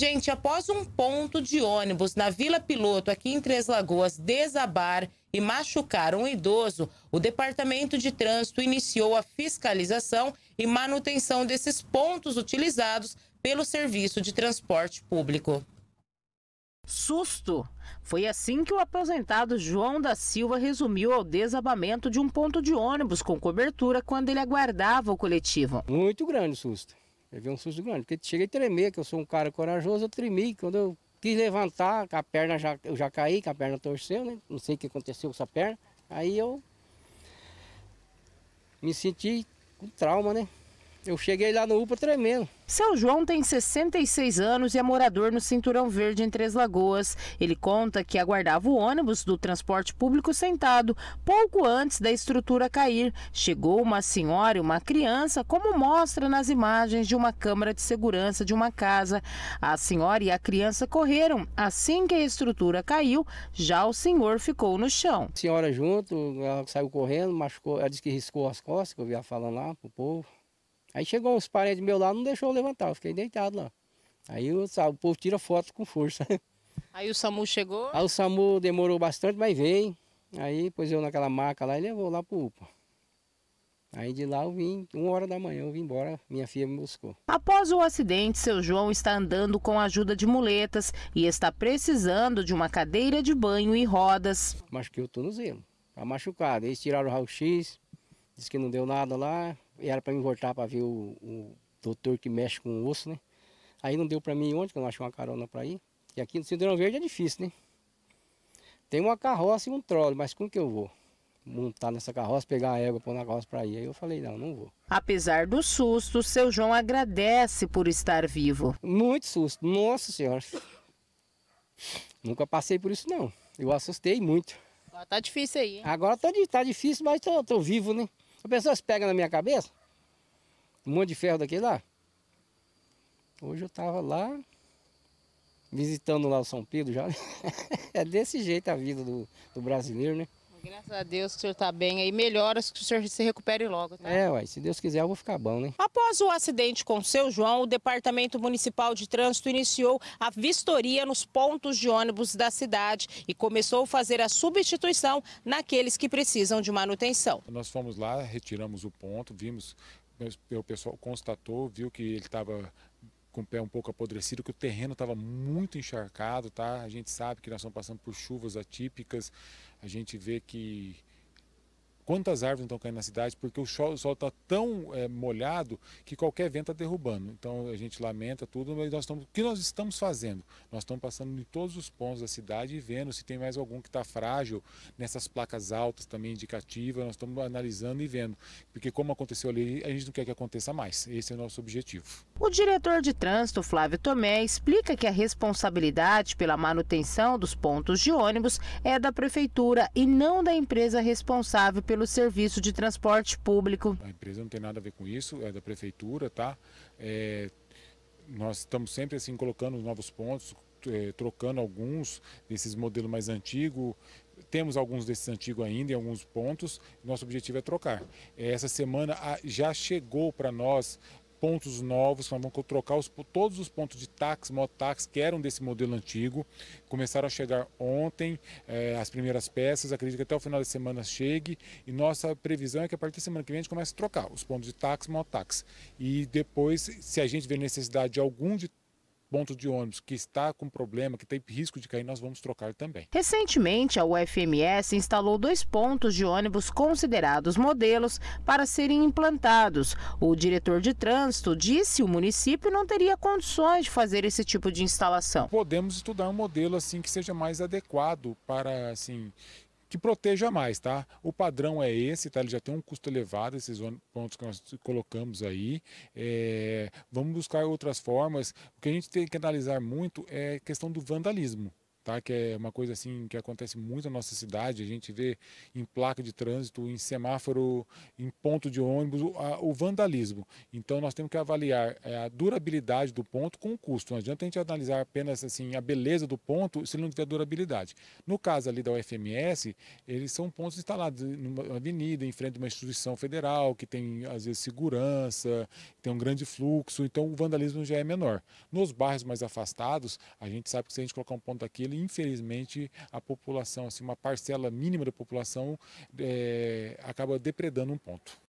Gente, após um ponto de ônibus na Vila Piloto, aqui em Três Lagoas, desabar e machucar um idoso, o Departamento de Trânsito iniciou a fiscalização e manutenção desses pontos utilizados pelo Serviço de Transporte Público. Susto! Foi assim que o aposentado João da Silva resumiu ao desabamento de um ponto de ônibus com cobertura quando ele aguardava o coletivo. Muito grande susto. Levei um susto grande, porque cheguei a tremer, que eu sou um cara corajoso, eu tremi. Quando eu quis levantar, a perna já, eu já caí, a perna torceu, né? Não sei o que aconteceu com essa perna. Aí eu me senti com trauma, né? Eu cheguei lá no UPA tremendo. Seu João tem 66 anos e é morador no Cinturão Verde em Três Lagoas. Ele conta que aguardava o ônibus do transporte público sentado pouco antes da estrutura cair. Chegou uma senhora e uma criança, como mostra nas imagens de uma câmara de segurança de uma casa. A senhora e a criança correram. Assim que a estrutura caiu, já o senhor ficou no chão. A senhora junto, ela saiu correndo, machucou, ela disse que riscou as costas, que eu via falando lá pro povo. Aí chegou uns parentes meus lá, não deixou eu levantar, eu fiquei deitado lá. Aí o, o povo tira foto com força. Aí o SAMU chegou? Aí o SAMU demorou bastante, mas veio. Aí pôs eu naquela maca lá e levou lá pro UPA. Aí de lá eu vim, uma hora da manhã eu vim embora, minha filha me buscou. Após o acidente, seu João está andando com a ajuda de muletas e está precisando de uma cadeira de banho e rodas. Machuquei o tornozelo, está machucado. Eles tiraram o raio-x, disse que não deu nada lá, era para mim voltar para ver o, o, doutor que mexe com o osso, né? Aí não deu para mim onde, que eu não achei uma carona para ir. E aqui no Cinturão Verde é difícil, né? Tem uma carroça e um trole, mas como que eu vou? montar nessa carroça, pegar a égua, pôr na carroça para ir. Aí eu falei, não, não vou. Apesar do susto, seu João agradece por estar vivo. Muito susto, nossa senhora. Nunca passei por isso não. Eu assustei muito. Agora tá difícil aí. Hein? Agora tá, tá difícil, mas tô, tô vivo, né? A pessoa se pega na minha cabeça, um monte de ferro daquele lá. Hoje eu estava lá, visitando lá o São Pedro já. Né? é desse jeito a vida do, do brasileiro, né? Graças a Deus que o senhor está bem aí. Melhoras que o senhor se recupere logo, tá? É, uai, se Deus quiser eu vou ficar bom, né? Após o acidente com o seu João, o Departamento Municipal de Trânsito iniciou a vistoria nos pontos de ônibus da cidade e começou a fazer a substituição naqueles que precisam de manutenção. Nós fomos lá, retiramos o ponto, vimos o pessoal constatou, viu que ele estava com o pé um pouco apodrecido, que o terreno estava muito encharcado, tá? A gente sabe que nós estamos passando por chuvas atípicas, a gente vê que quantas árvores estão caindo na cidade, porque o sol está tão é, molhado que qualquer vento está derrubando. Então a gente lamenta tudo, mas nós estamos, o que nós estamos fazendo? Nós estamos passando em todos os pontos da cidade e vendo se tem mais algum que está frágil nessas placas altas também indicativas, nós estamos analisando e vendo, porque como aconteceu ali, a gente não quer que aconteça mais. Esse é o nosso objetivo. O diretor de trânsito, Flávio Tomé, explica que a responsabilidade pela manutenção dos pontos de ônibus é da prefeitura e não da empresa responsável pelo pelo serviço de transporte público. A empresa não tem nada a ver com isso, é da prefeitura, tá? É, nós estamos sempre assim colocando novos pontos, é, trocando alguns desses modelos mais antigos. Temos alguns desses antigos ainda em alguns pontos. Nosso objetivo é trocar. É, essa semana já chegou para nós pontos novos, vão trocar os, todos os pontos de táxi, mototáxi que eram desse modelo antigo. Começaram a chegar ontem eh, as primeiras peças, acredito que até o final da semana chegue. E nossa previsão é que a partir da semana que vem a gente comece a trocar os pontos de táxi, mototáxi. E depois, se a gente ver necessidade de algum de ponto de ônibus que está com problema, que tem risco de cair, nós vamos trocar também. Recentemente, a UFMS instalou dois pontos de ônibus considerados modelos para serem implantados. O diretor de trânsito disse que o município não teria condições de fazer esse tipo de instalação. Podemos estudar um modelo assim que seja mais adequado para assim que proteja mais, tá? O padrão é esse, tá? Ele já tem um custo elevado, esses pontos que nós colocamos aí. É, vamos buscar outras formas. O que a gente tem que analisar muito é a questão do vandalismo tá? que é uma coisa assim que acontece muito na nossa cidade. A gente vê em placa de trânsito, em semáforo, em ponto de ônibus, o, a, o vandalismo. Então nós temos que avaliar é, a durabilidade do ponto com o custo. Não adianta a gente analisar apenas assim a beleza do ponto se ele não tiver durabilidade. No caso ali da UFMS, eles são pontos instalados numa avenida, em frente a uma instituição federal, que tem às vezes segurança, tem um grande fluxo, então o vandalismo já é menor. Nos bairros mais afastados, a gente sabe que se a gente colocar um ponto aqui, ele infelizmente, a população, assim, uma parcela mínima da população, é, acaba depredando um ponto.